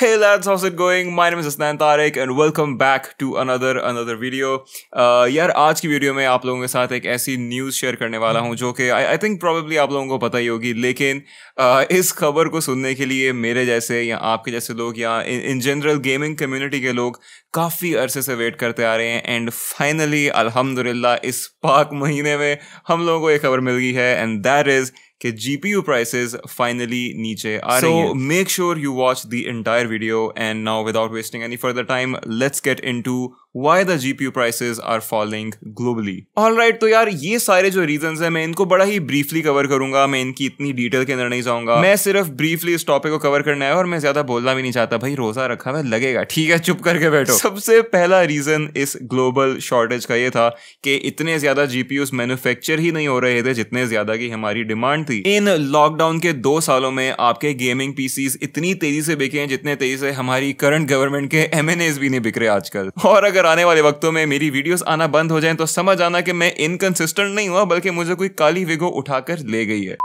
Hey lads, how's it going? My name is Asnan Tarek and welcome back to another another video. Uh, यार आज की video में आप लोगों के साथ एक ऐसी न्यूज़ शेयर करने वाला हूँ जो कि आई थिंक प्रॉबेबली आप लोगों को पता ही होगी लेकिन uh, इस खबर को सुनने के लिए मेरे जैसे या आपके जैसे लोग या इन जनरल गेमिंग कम्युनिटी के लोग काफ़ी अरसे से वेट करते आ रहे हैं एंड फाइनली अलहमदिल्ला इस पाक महीने में हम लोगों को ये खबर मिल गई है and that is GPU prices finally नीचे आ So make sure you watch the entire video and now without wasting any further time, let's get into why the G P U prices are following globally all right तो यार ये सारे जो reason है मैं इनको बड़ा ही ब्रीफली कवर करूंगा मैं इनकी इतनी डिटेल के अंदर नहीं जाऊंगा मैं सिर्फ ब्रीफली इस टॉपिक को कवर करना है और मैं ज्यादा बोलना भी नहीं चाहता भाई रोजा रखा हुआ लगेगा ठीक है चुप करके बैठो सबसे पहला रीजन इस ग्लोबल शॉर्टेज का ये था कि इतने ज्यादा जीपीयूस मैन्युफैक्चर ही नहीं हो रहे थे जितने ज्यादा की हमारी डिमांड थी इन लॉकडाउन के दो सालों में आपके गेमिंग पीसीज इतनी तेजी से बिके हैं जितने तेजी से हमारी करंट गवर्नमेंट के एम भी नहीं बिक रहे आजकल और अगर अगर आने वाले वक्तों में मेरी वीडियोस आना बंद हो जाएं तो समझ आना कि मैं इनकंसिस्टेंट नहीं हुआ बल्कि मुझे कोई काली विगो उठाकर ले गई है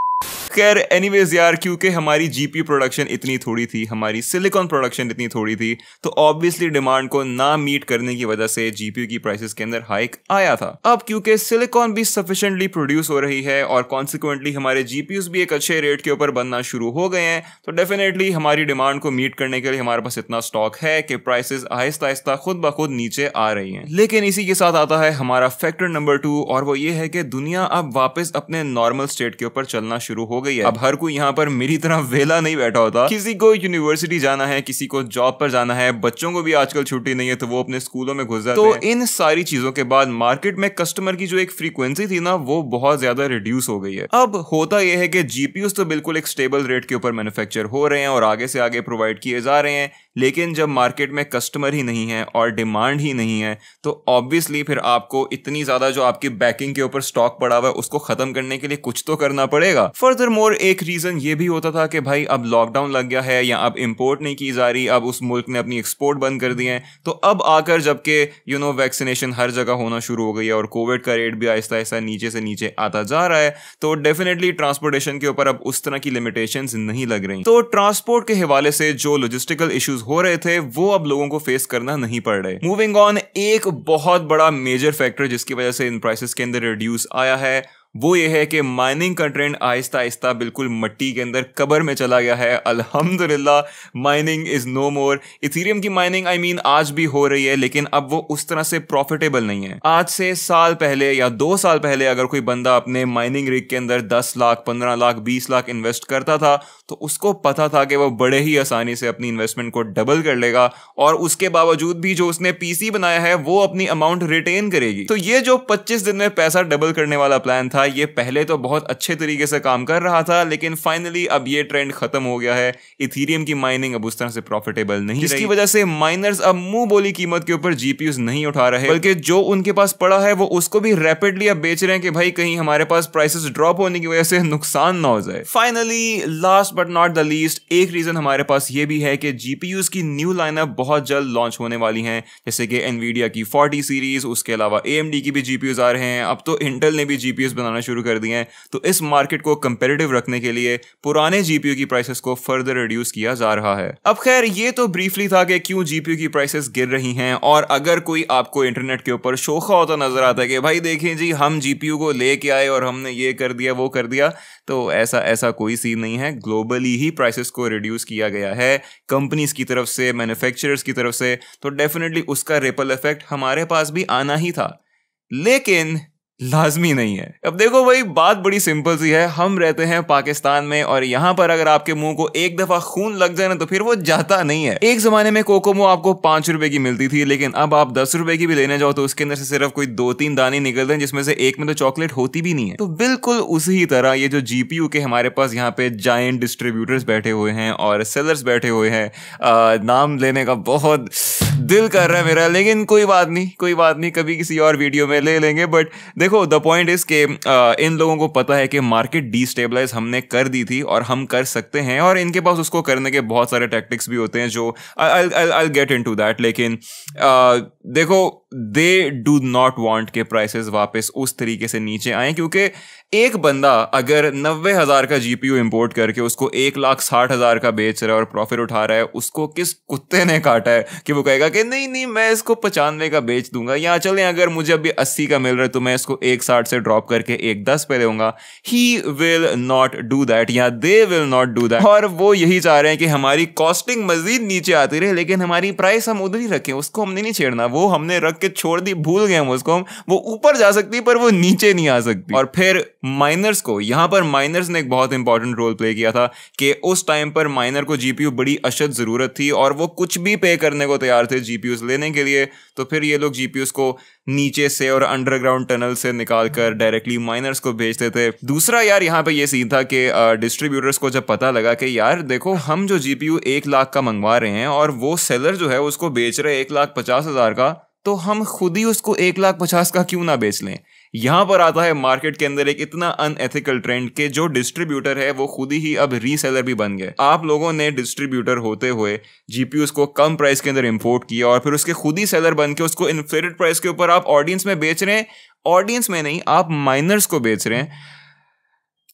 खैर एनीवेज यार क्योंकि हमारी जीपी प्रोडक्शन इतनी थोड़ी थी हमारी सिलिकॉन प्रोडक्शन इतनी थोड़ी थी तो ऑब्वियसली डिमांड को ना मीट करने की वजह से जीपीयू की प्राइसेस के अंदर हाइक आया था अब क्योंकि सिलिकॉन भी सफिशिएंटली प्रोड्यूस हो रही है और कॉन्सिक्वेंटली हमारे जीपीयूज भी एक अच्छे रेट के ऊपर बनना शुरू हो गए हैं तो डेफिनेटली हमारी डिमांड को मीट करने के लिए हमारे पास इतना स्टॉक है कि प्राइसेस आहिस्ता आहिस्ता खुद ब खुद नीचे आ रही हैं लेकिन इसी के साथ आता है हमारा फैक्टर नंबर टू और वो ये है कि दुनिया अब वापस अपने नॉर्मल स्टेट के ऊपर चलना शुरू हो गई है अब हर कोई यहाँ पर मेरी तरह वेला नहीं बैठा होता किसी को यूनिवर्सिटी जाना है किसी को जॉब पर जाना है बच्चों को भी आजकल छुट्टी नहीं है तो वो अपने स्कूलों में घुस जाते तो इन सारी चीजों के बाद मार्केट में कस्टमर की जो एक फ्रीक्वेंसी थी ना वो बहुत ज्यादा रिड्यूस हो गई है अब होता यह है कि जीपीयूस तो बिल्कुल एक स्टेबल रेट के ऊपर मैन्युफैक्चर हो रहे हैं और आगे से आगे प्रोवाइड किए जा रहे हैं लेकिन जब मार्केट में कस्टमर ही नहीं है और डिमांड ही नहीं है तो ऑब्वियसली फिर आपको इतनी ज़्यादा जो आपकी बैकिंग के ऊपर स्टॉक पड़ा हुआ है उसको ख़त्म करने के लिए कुछ तो करना पड़ेगा फर्दर मोर एक रीज़न ये भी होता था कि भाई अब लॉकडाउन लग गया है या अब इम्पोर्ट नहीं की जा रही अब उस मुल्क ने अपनी एक्सपोर्ट बंद कर दी है तो अब आकर जबकि यू नो वैक्सीनेशन हर जगह होना शुरू हो गई है और कोविड का रेट भी आहिस्ता आहिस्ता नीचे से नीचे आता जा रहा है तो डेफिनेटली ट्रांसपोर्टेशन के ऊपर अब उस तरह की लिमिटेशन नहीं लग रही तो ट्रांसपोर्ट के हवाले से जो लॉजिस्टिकल इशूज हो रहे थे वो अब लोगों को फेस करना नहीं पड़ रहे मूविंग ऑन एक बहुत बड़ा मेजर फैक्टर जिसकी वजह से इन प्राइसेस के अंदर रिड्यूस आया है वो ये है कि माइनिंग का ट्रेंड आहिस्ता आहिस्ता बिल्कुल मट्टी के अंदर कबर में चला गया है अल्हम्दुलिल्लाह mining is no more Ethereum की mining I I mean mean, आज भी हो रही है लेकिन अब वो उस तरह से प्रॉफिटेबल नहीं है आज से साल पहले या दो साल पहले अगर कोई बंदा अपने माइनिंग रिग के अंदर दस लाख पंद्रह लाख बीस लाख इन्वेस्ट करता था तो उसको पता था कि वो बड़े ही आसानी से अपनी इन्वेस्टमेंट को डबल कर लेगा और उसके बावजूद भी जो उसने पीसी बनाया है वो अपनी अमाउंट रिटेन करेगी तो ये जो पच्चीस दिन में पैसा डबल करने वाला प्लान था था ये पहले तो बहुत अच्छे तरीके से काम कर रहा था लेकिन फाइनली अब ये ट्रेंड खत्म हो गया है इथीरियम की माइनिंग अब उस तरह से प्रॉफिटेबल नहीं जिसकी वजह से माइनर्स अब मुंह बोली कीमत के ऊपर जीपीयूज नहीं उठा रहे बल्कि जो उनके पास पड़ा है वो उसको भी रेपिडली अब बेच रहे हैं कि भाई कहीं हमारे पास प्राइसेस ड्रॉप होने की वजह से नुकसान ना हो जाए finally last but not the least एक रीजन हमारे पास ये भी है कि जीपीयूज की न्यू लाइनअप बहुत जल्द लॉन्च होने वाली है जैसे कि एनवीडिया की फोर्टी सीरीज उसके अलावा ए की भी जीपीयूज आ रहे हैं अब तो इंटेल ने भी जीपीयूज बनाना बनाना शुरू कर दिए हैं तो इस मार्केट को कंपेरेटिव रखने के लिए पुराने जीपीयू की प्राइसेस को फर्दर रिड्यूस किया जा रहा है अब खैर ये तो ब्रीफली था कि क्यों जीपीयू की प्राइसेस गिर रही हैं और अगर कोई आपको इंटरनेट के ऊपर शोखा होता नजर आता है कि भाई देखें जी हम जीपीयू को लेके आए और हमने ये कर दिया वो कर दिया तो ऐसा ऐसा कोई सीन नहीं है ग्लोबली ही प्राइसेस को रिड्यूस किया गया है कंपनीज की तरफ से मैन्युफैक्चरर्स की तरफ से तो डेफिनेटली उसका रिपल इफेक्ट हमारे पास भी आना ही था लेकिन लाजमी नहीं है अब देखो भाई बात बड़ी सिंपल सी है हम रहते हैं पाकिस्तान में और यहाँ पर अगर आपके मुंह को एक दफा खून लग जाए ना तो फिर वो जाता नहीं है एक जमाने में कोकोमो आपको पांच रुपए की मिलती थी लेकिन अब आप दस रुपए की भी लेने जाओ तो उसके अंदर से सिर्फ कोई दो तीन दाने निकलते हैं जिसमें से एक में तो चॉकलेट होती भी नहीं है तो बिल्कुल उसी तरह ये जो जीपीयू के हमारे पास यहाँ पे जॉइंट डिस्ट्रीब्यूटर्स बैठे हुए हैं और सेलर्स बैठे हुए हैं नाम लेने का बहुत दिल कर रहा है मेरा लेकिन कोई बात नहीं कोई बात नहीं कभी किसी और वीडियो में ले लेंगे बट देखो द पॉइंट इज के इन लोगों को पता है कि मार्केट डिस्टेबलाइज हमने कर दी थी और हम कर सकते हैं और इनके पास उसको करने के बहुत सारे टैक्टिक्स भी होते हैं जो I get into that लेकिन आ, देखो दे डू नॉट वांट के प्राइसेस वापस उस तरीके से नीचे आए क्योंकि एक बंदा अगर नब्बे हज़ार का जीपीयू इंपोर्ट करके उसको एक लाख साठ हज़ार का बेच रहा है और प्रॉफिट उठा रहा है उसको किस कुत्ते ने काटा है कि वो कहेगा कि नहीं नहीं मैं इसको पचानवे का बेच दूंगा या चले अगर मुझे अभी अस्सी का मिल रहा है तो मैं इसको एक साठ से ड्रॉप करके एक दस पे दूंगा he will not do that या they will not do that और वो यही चाह रहे हैं कि हमारी कॉस्टिंग मजीद नीचे आती रहे लेकिन हमारी प्राइस हम उधर ही रखें उसको हमने नहीं छेड़ना वो हमने रख के छोड़ दी भूल गए हम उसको वो ऊपर जा सकती पर वो नीचे नहीं आ सकती और फिर माइनर्स को यहाँ पर माइनर्स ने एक बहुत इंपॉर्टेंट रोल प्ले किया था कि उस टाइम पर माइनर को जीपीयू बड़ी अशद ज़रूरत थी और वो कुछ भी पे करने को तैयार थे जीपीयूस लेने के लिए तो फिर ये लोग जीपीयूस को नीचे से और अंडरग्राउंड टनल से निकाल कर डायरेक्टली माइनर्स को भेजते थे दूसरा यार यहाँ पे ये सीन था कि डिस्ट्रीब्यूटर्स को जब पता लगा कि यार देखो हम जो जीपीयू एक लाख का मंगवा रहे हैं और वो सेलर जो है उसको बेच रहे एक लाख पचास हज़ार का तो हम खुद ही उसको एक लाख पचास का क्यों ना बेच लें यहां पर आता है मार्केट के अंदर एक इतना अनएथिकल ट्रेंड के जो डिस्ट्रीब्यूटर है वो खुद ही अब रीसेलर भी बन गए आप लोगों ने डिस्ट्रीब्यूटर होते हुए जीपीयूस को कम प्राइस के अंदर इंपोर्ट किया और फिर उसके खुद ही सेलर बन के उसको इन्फ्लेटेड प्राइस के ऊपर आप ऑडियंस में बेच रहे हैं ऑडियंस में नहीं आप माइनर्स को बेच रहे हैं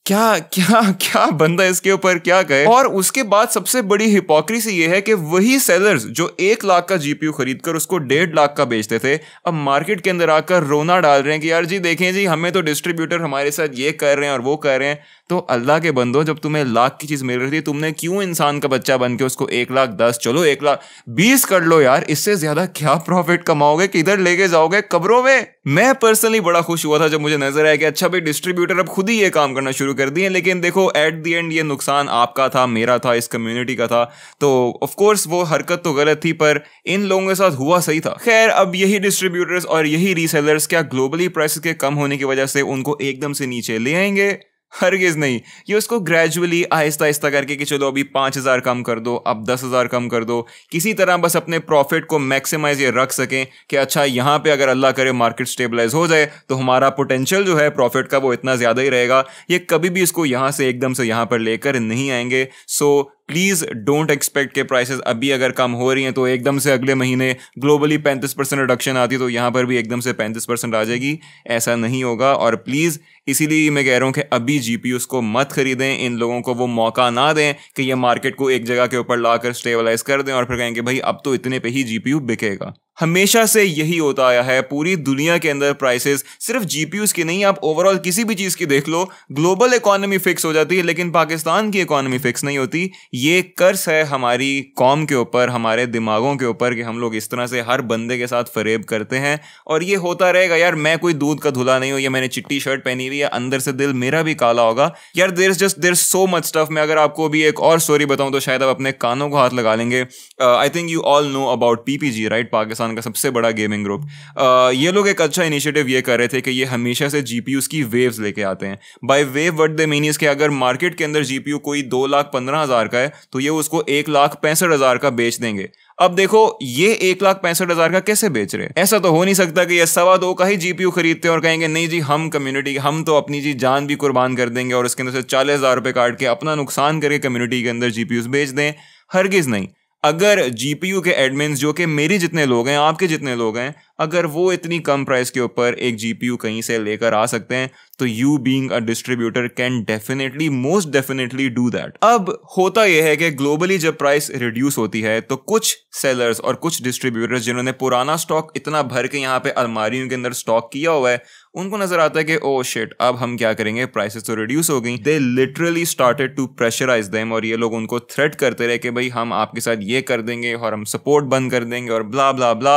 क्या क्या क्या बंदा इसके ऊपर क्या कहे और उसके बाद सबसे बड़ी हिपोक्रेसी ये है कि वही सेलर्स जो एक लाख का जीपीयू खरीद कर उसको डेढ़ लाख का बेचते थे अब मार्केट के अंदर आकर रोना डाल रहे हैं कि यार जी देखें जी हमें तो डिस्ट्रीब्यूटर हमारे साथ ये कर रहे हैं और वो कर रहे हैं तो अल्लाह के बंदो जब तुम्हें लाख की चीज़ मिल रही थी तुमने क्यों इंसान का बच्चा बन के उसको एक लाख दस चलो एक लाख बीस कर लो यार इससे ज़्यादा क्या प्रॉफिट कमाओगे किधर लेके जाओगे कब्रों में मैं पर्सनली बड़ा खुश हुआ था जब मुझे नजर आया कि अच्छा भाई डिस्ट्रीब्यूटर अब खुद ही ये काम करना शुरू शुरू कर दिए लेकिन देखो एट दी एंड ये नुकसान आपका था मेरा था इस कम्युनिटी का था तो ऑफकोर्स वो हरकत तो गलत थी पर इन लोगों के साथ हुआ सही था खैर अब यही डिस्ट्रीब्यूटर्स और यही रीसेलर्स क्या ग्लोबली प्राइस के कम होने की वजह से उनको एकदम से नीचे ले आएंगे हर गेज़ नहीं ये उसको ग्रेजुअली आहिस्ता आहिस्ता करके कि चलो अभी पाँच हज़ार कम कर दो अब दस हज़ार कम कर दो किसी तरह बस अपने प्रॉफिट को मैक्सिमाइज ये रख सकें कि अच्छा यहाँ पे अगर अल्लाह करे मार्केट स्टेबलाइज हो जाए तो हमारा पोटेंशियल जो है प्रॉफिट का वो इतना ज़्यादा ही रहेगा ये कभी भी इसको यहाँ से एकदम से यहाँ पर लेकर नहीं आएंगे सो प्लीज़ डोंट एक्सपेक्ट के प्राइसेस अभी अगर कम हो रही हैं तो एकदम से अगले महीने ग्लोबली पैंतीस परसेंट रिडक्शन आती तो यहाँ पर भी एकदम से पैंतीस परसेंट आ जाएगी ऐसा नहीं होगा और प्लीज़ इसीलिए मैं कह रहा हूँ कि अभी जी पी को मत खरीदें इन लोगों को वो मौका ना दें कि ये मार्केट को एक जगह के ऊपर ला कर स्टेबलाइज कर दें और फिर कहेंगे भाई अब तो इतने पे ही जी पी बिकेगा हमेशा से यही होता आया है पूरी दुनिया के अंदर प्राइसेस सिर्फ जीपीयूज की नहीं आप ओवरऑल किसी भी चीज़ की देख लो ग्लोबल इकोनॉमी फिक्स हो जाती है लेकिन पाकिस्तान की इकोनॉमी फिक्स नहीं होती ये कर्स है हमारी कॉम के ऊपर हमारे दिमागों के ऊपर कि हम लोग इस तरह से हर बंदे के साथ फरेब करते हैं और ये होता रहेगा यार मैं कोई दूध का धुला नहीं हूँ या मैंने चिट्टी शर्ट पहनी हुई है अंदर से दिल मेरा भी काला होगा यार there is just there so much stuff मैं अगर आपको भी एक और स्टोरी बताऊँ तो शायद आप अपने कानों को हाथ लगा लेंगे I think you all know about PPG right Pakistan Pakistan का सबसे बड़ा गेमिंग ग्रुप ये लोग एक अच्छा इनिशिएटिव ये कर रहे थे कि ये हमेशा से जी की वेव्स लेके आते हैं by wave what the mean इसके अगर मार्केट के अंदर जी कोई दो लाख पंद्रह हज़ार का है तो ये उसको एक लाख पैंसठ हज़ार का बेच देंगे अब देखो ये एक लाख पैंसठ हजार का कैसे बेच रहे हैं ऐसा तो हो नहीं सकता कि ये सवा दो का ही जीपीयू खरीदते हैं और कहेंगे नहीं जी हम कम्युनिटी हम तो अपनी जी जान भी कुर्बान कर देंगे और इसके अंदर से चालीस हजार रुपए काट के अपना नुकसान करके कम्युनिटी के अंदर जीपीयू बेच दें हरगिज नहीं अगर जीपीयू के एडमिन जो कि मेरे जितने लोग हैं आपके जितने लोग हैं अगर वो इतनी कम प्राइस के ऊपर एक जीपीयू कहीं से लेकर आ सकते हैं तो you being a distributor can definitely most definitely do that अब होता यह है कि ग्लोबली जब प्राइस रिड्यूस होती है तो कुछ सेलर्स और कुछ डिस्ट्रीब्यूटर्स जिन्होंने पुराना स्टॉक इतना भर के यहाँ पे अलमारियों के अंदर स्टॉक किया हुआ है उनको नजर आता है कि ओ oh शिट अब हम क्या करेंगे प्राइसेस तो रिड्यूस हो गई they literally started to pressurise them और ये लोग उनको थ्रेट करते रहे कि भाई हम आपके साथ ये कर देंगे और हम सपोर्ट बंद कर देंगे और ब्ला ब्ला ब्ला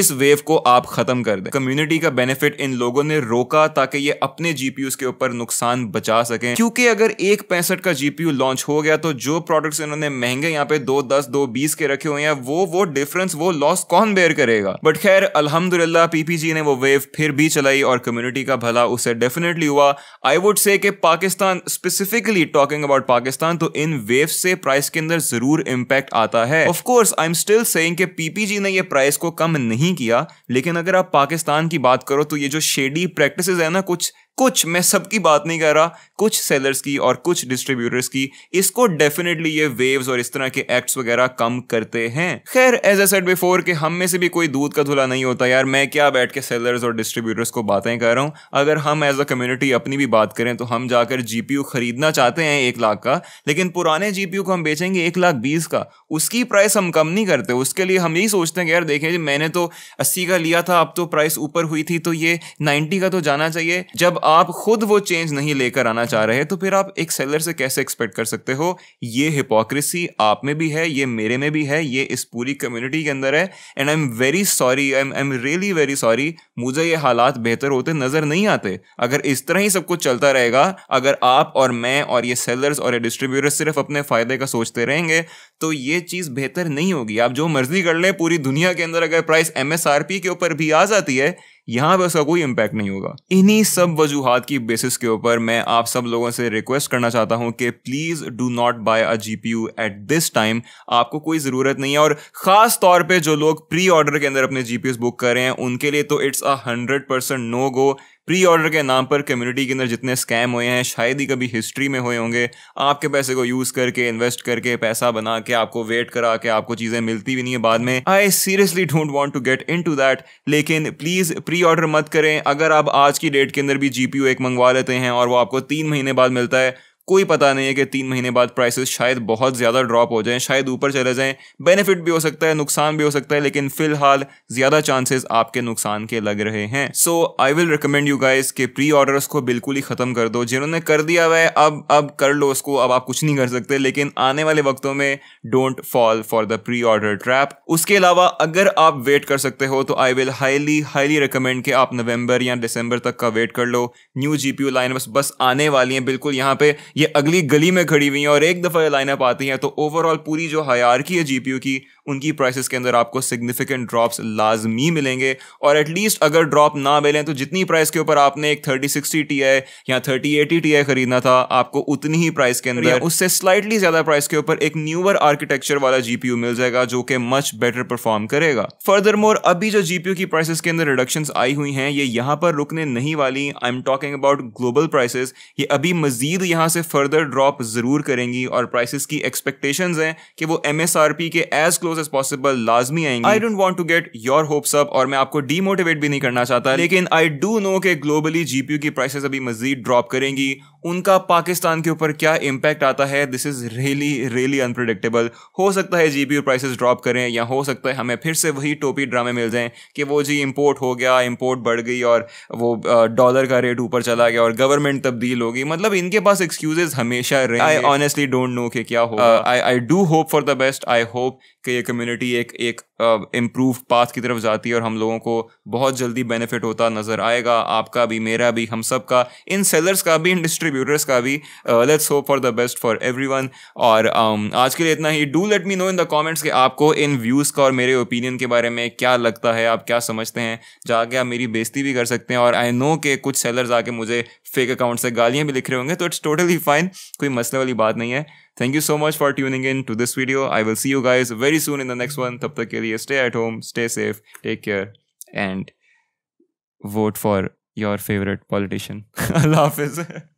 इस वेव को आप ख़त्म कर दें कम्युनिटी का बेनिफिट इन लोगों ने रोका ताकि ये अपने जीपीयू के ऊपर नुकसान बचा सके क्योंकि अगर एक पैंसठ का जीपीयू लॉन्च हो गया तो जो प्रोडक्ट्स इन्होंने महंगे यहाँ पे दो दस दो बीस के रखे हुए हैं वो वो डिफरेंस वो लॉस कौन बेयर करेगा बट खैर अल्हम्दुलिल्लाह पीपीजी ने वो वेव फिर भी चलाई और कम्युनिटी का भला उसे डेफिनेटली हुआ आई वुड से कि Pakistan specifically talking about Pakistan तो इन वेव से प्राइस के अंदर जरूर इंपैक्ट आता है है of course I am still saying कि पीपीजी ने ये प्राइस को कम नहीं किया लेकिन अगर आप पाकिस्तान की बात करो तो ये जो शेडी प्रैक्टिसेस है ना कुछ कुछ मैं सबकी बात नहीं कर रहा कुछ सेलर्स की और कुछ डिस्ट्रीब्यूटर्स की इसको डेफिनेटली ये वेव्स और इस तरह के एक्ट्स वगैरह कम करते हैं खैर एज ए सेट बिफोर के हम में से भी कोई दूध का धुला नहीं होता यार मैं क्या बैठ के सेलर्स और डिस्ट्रीब्यूटर्स को बातें कर रहा हूँ अगर हम एज अ कम्युनिटी अपनी भी बात करें तो हम जाकर जी खरीदना चाहते हैं एक लाख का लेकिन पुराने जी को हम बेचेंगे एक लाख बीस का उसकी प्राइस हम कम नहीं करते उसके लिए हम यही सोचते हैं कि यार देखें जी मैंने तो अस्सी का लिया था अब तो प्राइस ऊपर हुई थी तो ये नाइन्टी का तो जाना चाहिए जब आप खुद वो चेंज नहीं लेकर आना चाह रहे तो फिर आप एक सेलर से कैसे एक्सपेक्ट कर सकते हो ये हिपोक्रेसी आप में भी है ये मेरे में भी है ये इस पूरी कम्युनिटी के अंदर है and I am very sorry I am I am really very sorry मुझे ये हालात बेहतर होते नज़र नहीं आते अगर इस तरह ही सब कुछ चलता रहेगा अगर आप और मैं और ये सेलर्स और ये डिस्ट्रीब्यूटर सिर्फ अपने फ़ायदे का सोचते रहेंगे तो ये चीज़ बेहतर नहीं होगी आप जो मर्जी कर लें पूरी दुनिया के अंदर अगर प्राइस एम के ऊपर भी आ जाती है यहाँ पे उसका कोई इम्पैक्ट नहीं होगा इन्हीं सब वजूहत की बेसिस के ऊपर मैं आप सब लोगों से रिक्वेस्ट करना चाहता हूँ कि please do not buy a GPU at this time आपको कोई ज़रूरत नहीं है और ख़ास तौर पर जो लोग प्री ऑर्डर के अंदर अपने जीपीयू बुक कर रहे हैं उनके लिए तो it's a hundred percent no go pre order के नाम पर कम्युनिटी के अंदर जितने स्कैम हुए हैं शायद ही कभी हिस्ट्री में हुए होंगे आपके पैसे को यूज करके इन्वेस्ट करके पैसा बना के आपको वेट करा के आपको चीजें मिलती भी नहीं है बाद में I seriously don't want to get into that लेकिन प्लीज प्री ऑर्डर मत करें अगर आप आज की डेट के अंदर भी जीपीओ एक मंगवा लेते हैं और वो आपको तीन महीने बाद मिलता है कोई पता नहीं है कि तीन महीने बाद प्राइसेस शायद बहुत ज़्यादा ड्रॉप हो जाएं शायद ऊपर चले जाएं बेनिफिट भी हो सकता है नुकसान भी हो सकता है लेकिन फिलहाल ज़्यादा चांसेस आपके नुकसान के लग रहे हैं so I will recommend you guys के प्री ऑर्डर्स को बिल्कुल ही ख़त्म कर दो जिन्होंने कर दिया हुआ है अब अब कर लो उसको अब आप कुछ नहीं कर सकते लेकिन आने वाले वक्तों में don't fall for the pre order trap उसके अलावा अगर आप वेट कर सकते हो तो I will highly highly recommend कि आप नवंबर या दिसंबर तक का वेट कर लो न्यू जी लाइन बस बस आने वाली हैं बिल्कुल यहाँ पे ये अगली गली में खड़ी हुई हैं और एक दफ़ा ये लाइनअप आती हैं तो ओवरऑल पूरी जो हयारकी है जी की उनकी प्राइसेस के अंदर आपको सिग्निफिकेंट ड्रॉप्स लाजमी मिलेंगे और एटलीस्ट अगर ड्रॉप ना मिलें तो जितनी प्राइस के ऊपर आपने एक थर्टी सिक्सटी टी आई या थर्टी एटी टी आई खरीदना था आपको उतनी ही प्राइस के अंदर उससे स्लाइटली ज़्यादा प्राइस के ऊपर एक न्यूअर आर्किटेक्चर वाला जी पी यू मिल जाएगा जो कि मच बेटर परफॉर्म करेगा फर्दर मोर अभी जो जी पी यू की प्राइसेस के अंदर रिडक्शन आई हुई हैं ये यहाँ पर रुकने नहीं वाली I am talking about global prices ये अभी मजीद यहाँ से फर्दर ड्रॉप ज़रूर करेंगी और प्राइसेस की एक्सपेक्टेशन है कि वो एम एस आर पी के as close close as possible लाजमी आएंगे I don't want to get your hopes up और मैं आपको डीमोटिवेट भी नहीं करना चाहता लेकिन आई डू नो के ग्लोबली जीपीयू की प्राइसेस अभी मजीद ड्रॉप करेंगी उनका पाकिस्तान के ऊपर क्या इम्पैक्ट आता है this is really really unpredictable हो सकता है जीपीयू प्राइसेस ड्रॉप करें या हो सकता है हमें फिर से वही टोपी ड्रामे मिल जाएं कि वो जी इम्पोर्ट हो गया इम्पोर्ट बढ़ गई और वो डॉलर का रेट ऊपर चला गया और गवर्नमेंट तब्दील हो गई मतलब इनके पास एक्सक्यूजेज हमेशा रहे आई ऑनेस्टली डोंट नो कि क्या हो I I do hope for the best I hope कि ये कम्युनिटी एक एक इम्प्रूव पाथ की तरफ जाती है और हम लोगों को बहुत जल्दी बेनिफिट होता नज़र आएगा आपका भी मेरा भी हम सब का इन सेलर्स का भी इन डिस्ट्रीब्यूटर्स का भी let's hope for the best for every और um, आज के लिए इतना ही do let me know in the comments कि आपको इन व्यूज़ का और मेरे ओपिनियन के बारे में क्या लगता है आप क्या समझते हैं जाके आप मेरी बेजती भी कर सकते हैं और आई नो के कुछ सेलर्स आके मुझे फेक अकाउंट से गालियाँ भी लिख रहे होंगे तो इट्स टोटली फाइन कोई मसले वाली बात नहीं है thank you so much for tuning in to this video I will see you guys very soon in the next one तब तक के Stay at home, stay safe, take care, and vote for your favorite politician. Laugh is. Love is.